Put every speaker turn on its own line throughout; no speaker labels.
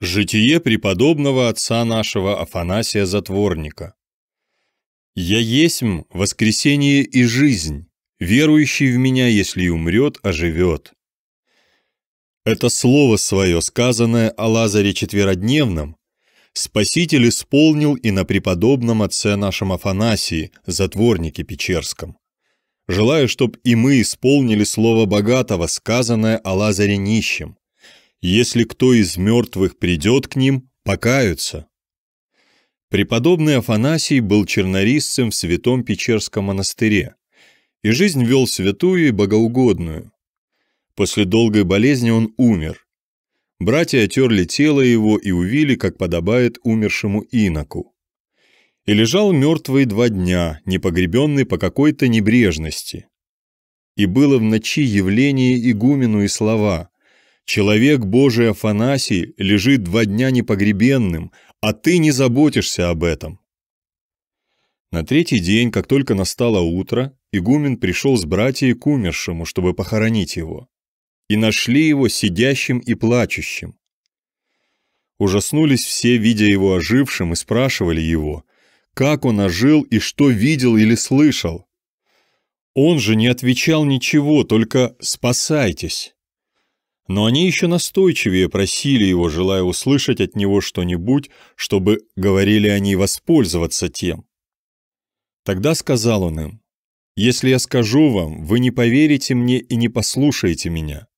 Житие преподобного отца нашего Афанасия Затворника. «Я есмь воскресение и жизнь, верующий в меня, если умрет, оживет». Это слово свое, сказанное о Лазаре Четверодневном, Спаситель исполнил и на преподобном отце нашем Афанасии, затворнике Печерском. Желаю, чтоб и мы исполнили слово богатого, сказанное о Лазаре нищем, если кто из мертвых придет к ним, покаются. Преподобный Афанасий был чернорисцем в святом Печерском монастыре и жизнь вел святую и богоугодную. После долгой болезни он умер. Братья отерли тело его и увили, как подобает умершему иноку. И лежал мертвый два дня, непогребенный по какой-то небрежности. И было в ночи явление игумену и слова Человек Божий Афанасий лежит два дня непогребенным, а ты не заботишься об этом». На третий день, как только настало утро, игумен пришел с братьей к умершему, чтобы похоронить его, и нашли его сидящим и плачущим. Ужаснулись все, видя его ожившим, и спрашивали его, как он ожил и что видел или слышал. Он же не отвечал ничего, только «спасайтесь». Но они еще настойчивее просили его, желая услышать от него что-нибудь, чтобы говорили они воспользоваться тем. Тогда сказал он им, «Если я скажу вам, вы не поверите мне и не послушаете меня».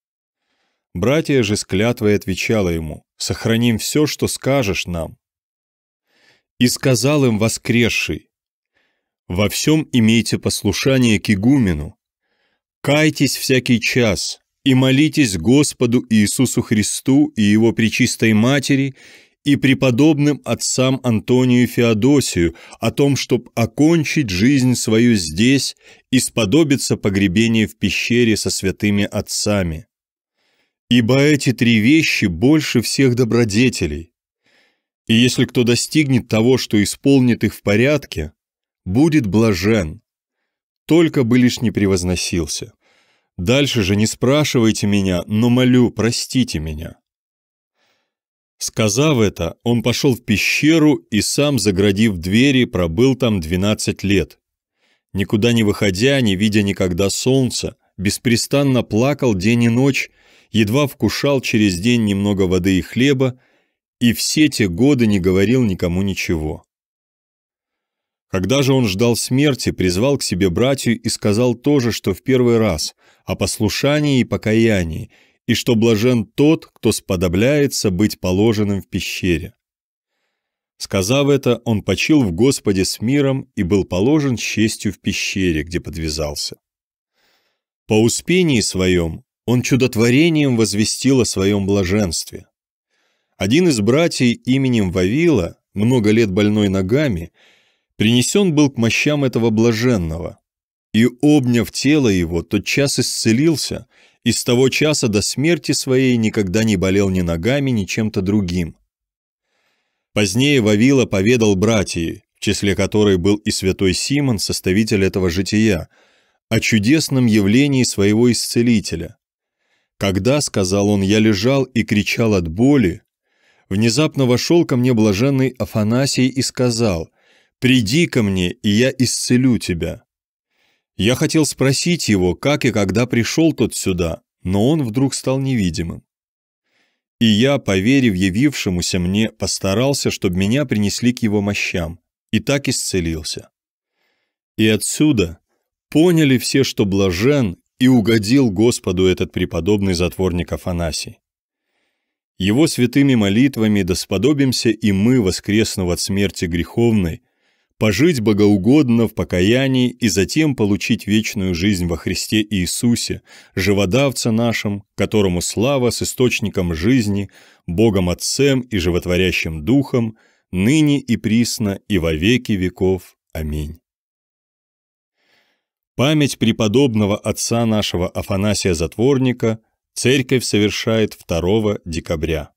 Братья же с клятвой отвечала ему, «Сохраним все, что скажешь нам». И сказал им воскресший, «Во всем имейте послушание к игумену, кайтесь всякий час, и молитесь Господу Иисусу Христу и Его Пречистой Матери и преподобным отцам Антонию Феодосию о том, чтобы окончить жизнь свою здесь и сподобиться погребению в пещере со святыми отцами. Ибо эти три вещи больше всех добродетелей. И если кто достигнет того, что исполнит их в порядке, будет блажен, только бы лишь не превозносился. Дальше же не спрашивайте меня, но молю, простите меня». Сказав это, он пошел в пещеру и сам, заградив двери, пробыл там 12 лет. Никуда не выходя, не видя никогда солнца, беспрестанно плакал день и ночь, едва вкушал через день немного воды и хлеба, и все те годы не говорил никому ничего. Когда же он ждал смерти, призвал к себе братью и сказал то же, что в первый раз, о послушании и покаянии, и что блажен тот, кто сподобляется быть положенным в пещере. Сказав это, он почил в Господе с миром и был положен с честью в пещере, где подвязался. По успении своем он чудотворением возвестил о своем блаженстве. Один из братьев именем Вавила, много лет больной ногами, принесен был к мощам этого блаженного. И, обняв тело его, тот час исцелился, и с того часа до смерти своей никогда не болел ни ногами, ни чем-то другим. Позднее Вавила поведал братьи, в числе которой был и святой Симон, составитель этого жития, о чудесном явлении своего исцелителя. «Когда, — сказал он, — я лежал и кричал от боли, внезапно вошел ко мне блаженный Афанасий и сказал — «Приди ко мне, и я исцелю тебя». Я хотел спросить его, как и когда пришел тот сюда, но он вдруг стал невидимым. И я, поверив явившемуся мне, постарался, чтобы меня принесли к его мощам, и так исцелился. И отсюда поняли все, что блажен, и угодил Господу этот преподобный затворник Афанасий. Его святыми молитвами досподобимся и мы, воскреснув от смерти греховной, пожить богоугодно в покаянии и затем получить вечную жизнь во Христе Иисусе, живодавца нашим, которому слава с источником жизни, Богом Отцем и животворящим Духом, ныне и присно и во веки веков. Аминь. Память преподобного отца нашего Афанасия Затворника церковь совершает 2 декабря.